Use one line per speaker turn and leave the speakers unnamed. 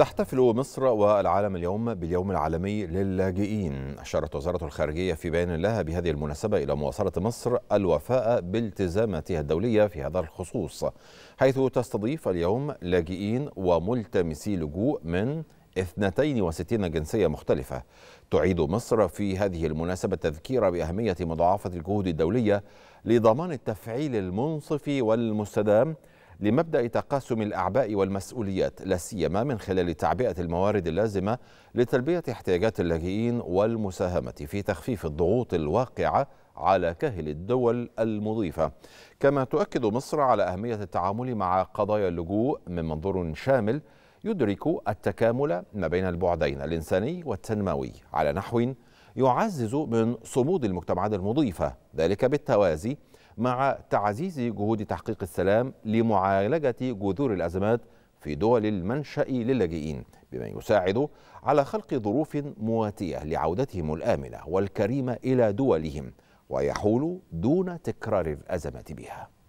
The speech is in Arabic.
تحتفل مصر والعالم اليوم باليوم العالمي للاجئين أشارت وزارة الخارجية في بيان لها بهذه المناسبة إلى مواصلة مصر الوفاء بالتزاماتها الدولية في هذا الخصوص حيث تستضيف اليوم لاجئين وملتمسي لجوء من 62 جنسية مختلفة تعيد مصر في هذه المناسبة التذكير بأهمية مضاعفة الجهود الدولية لضمان التفعيل المنصف والمستدام لمبدا تقاسم الاعباء والمسؤوليات لا سيما من خلال تعبئه الموارد اللازمه لتلبيه احتياجات اللاجئين والمساهمه في تخفيف الضغوط الواقعه على كاهل الدول المضيفه كما تؤكد مصر على اهميه التعامل مع قضايا اللجوء من منظور شامل يدرك التكامل ما بين البعدين الانساني والتنموي على نحو يعزز من صمود المجتمعات المضيفه ذلك بالتوازي مع تعزيز جهود تحقيق السلام لمعالجة جذور الأزمات في دول المنشأ للاجئين بما يساعد على خلق ظروف مواتية لعودتهم الآمنة والكريمة إلى دولهم ويحول دون تكرار الأزمة بها